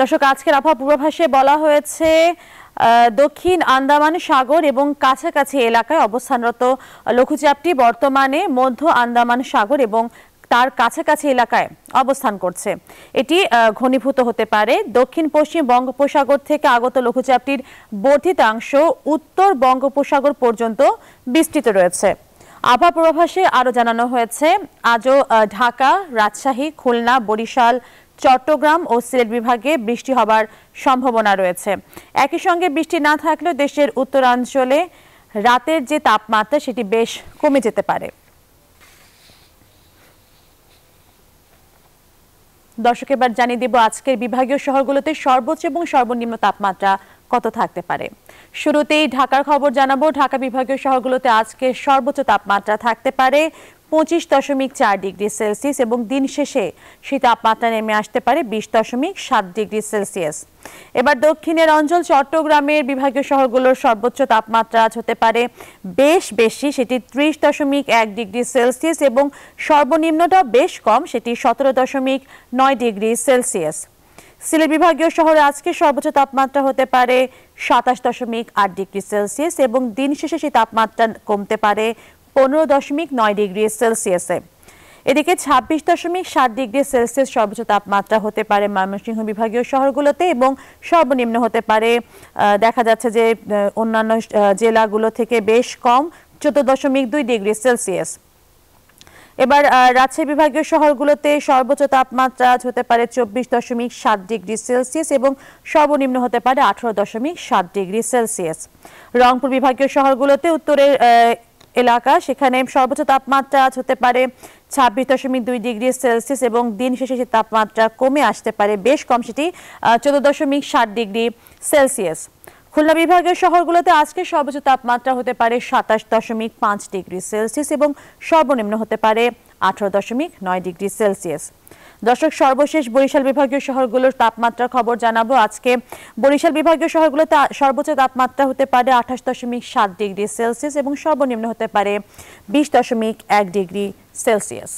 দর্শক আজকের আবহাওয়া পূর্বাভাসে বলা হয়েছে দক্ষিণ আন্দামান সাগর এবং কাছাকাছি এলাকায় অবস্থানরত লঘুচাপটি বর্তমানে মধ্য আন্দামান সাগর এবং তার কাছাকাছি এলাকায় অবস্থান করছে এটি ঘনীভূত হতে পারে দক্ষিণ পশ্চিম বঙ্গোপসাগর থেকে আগত লঘুচাপটির বর্ধিতাংশ উত্তর বঙ্গোপসাগর পর্যন্ত বিস্তৃত রয়েছে আবহাওয়া পূর্বাভাসে আরও জানানো হয়েছে আজও ঢাকা রাজশাহী খুলনা বরিশাল চট্টগ্রাম ও সিলেট বিভাগে বৃষ্টি হবার সম্ভাবনা রয়েছে একই সঙ্গে বৃষ্টি না থাকলেও দেশের উত্তরাঞ্চলে রাতের যে তাপমাত্রা সেটি বেশ কমে যেতে পারে দর্শক এবার জানিয়ে দেব আজকের বিভাগীয় শহরগুলোতে সর্বোচ্চ এবং সর্বনিম্ন তাপমাত্রা কত থাকতে পারে শুরুতেই ঢাকার খবর জানাবো ঢাকা বিভাগীয় শহরগুলোতে আজকে সর্বোচ্চ তাপমাত্রা থাকতে পারে পঁচিশ দশমিক চার ডিগ্রি সেলসিয়াস এবং দিন শেষে সেই তাপমাত্রা নেমে আসতে পারে বিশ দশমিক সাত ডিগ্রি সেলসিয়াস এবার দক্ষিণের অঞ্চল চট্টগ্রামের বিভাগীয় শহরগুলোর সর্বোচ্চ তাপমাত্রা আজ হতে পারে বেশ বেশি সেটি ত্রিশ দশমিক এক ডিগ্রি সেলসিয়াস এবং সর্বনিম্নটা বেশ কম সেটি সতেরো দশমিক নয় ডিগ্রি সেলসিয়াস সিলেট বিভাগীয় শহরে আজকে সর্বোচ্চ তাপমাত্রা হতে পারে সাতাশ দশমিক আট ডিগ্রি সেলসিয়াস এবং দিন শেষে সেই তাপমাত্রা কমতে পারে পনেরো দশমিক নয় ডিগ্রি সেলসিয়াসে এদিকে ছাব্বিশ দশমিক সাত ডিগ্রি সেলসিয়াস সর্বোচ্চ তাপমাত্রা হতে পারে ময়মনসিংহ বিভাগীয় শহরগুলোতে এবং সর্বনিম্ন হতে পারে দেখা যাচ্ছে যে অন্যান্য জেলাগুলো থেকে বেশ কম চোদ্দ দশমিক দুই ডিগ্রি সেলসিয়াস এবার রাজশাহী বিভাগীয় শহরগুলোতে সর্বোচ্চ তাপমাত্রা আজ হতে পারে চব্বিশ দশমিক সাত ডিগ্রি সেলসিয়াস এবং সর্বনিম্ন হতে পারে আঠারো দশমিক সাত ডিগ্রি সেলসিয়াস রংপুর বিভাগীয় শহরগুলোতে উত্তরের এলাকা সেখানে সর্বোচ্চ তাপমাত্রা আজ হতে পারে ছাব্বিশ দশমিক দুই ডিগ্রি সেলসিয়াস এবং দিন শেষে সে তাপমাত্রা কমে আসতে পারে বেশ কম সেটি চোদ্দ দশমিক সাত ডিগ্রি সেলসিয়াস খুলনা বিভাগের শহরগুলোতে আজকে সর্বোচ্চ তাপমাত্রা হতে পারে সাতাশ দশমিক পাঁচ ডিগ্রি সেলসিয়াস এবং সর্বনিম্ন হতে পারে আঠারো দশমিক নয় ডিগ্রি সেলসিয়াস দর্শক সর্বশেষ বরিশাল বিভাগীয় শহরগুলোর তাপমাত্রা খবর জানাবো আজকে বরিশাল বিভাগীয় শহরগুলোতে সর্বোচ্চ তাপমাত্রা হতে পারে আঠাশ দশমিক সাত ডিগ্রি সেলসিয়াস এবং সর্বনিম্ন হতে পারে বিশ দশমিক এক ডিগ্রি সেলসিয়াস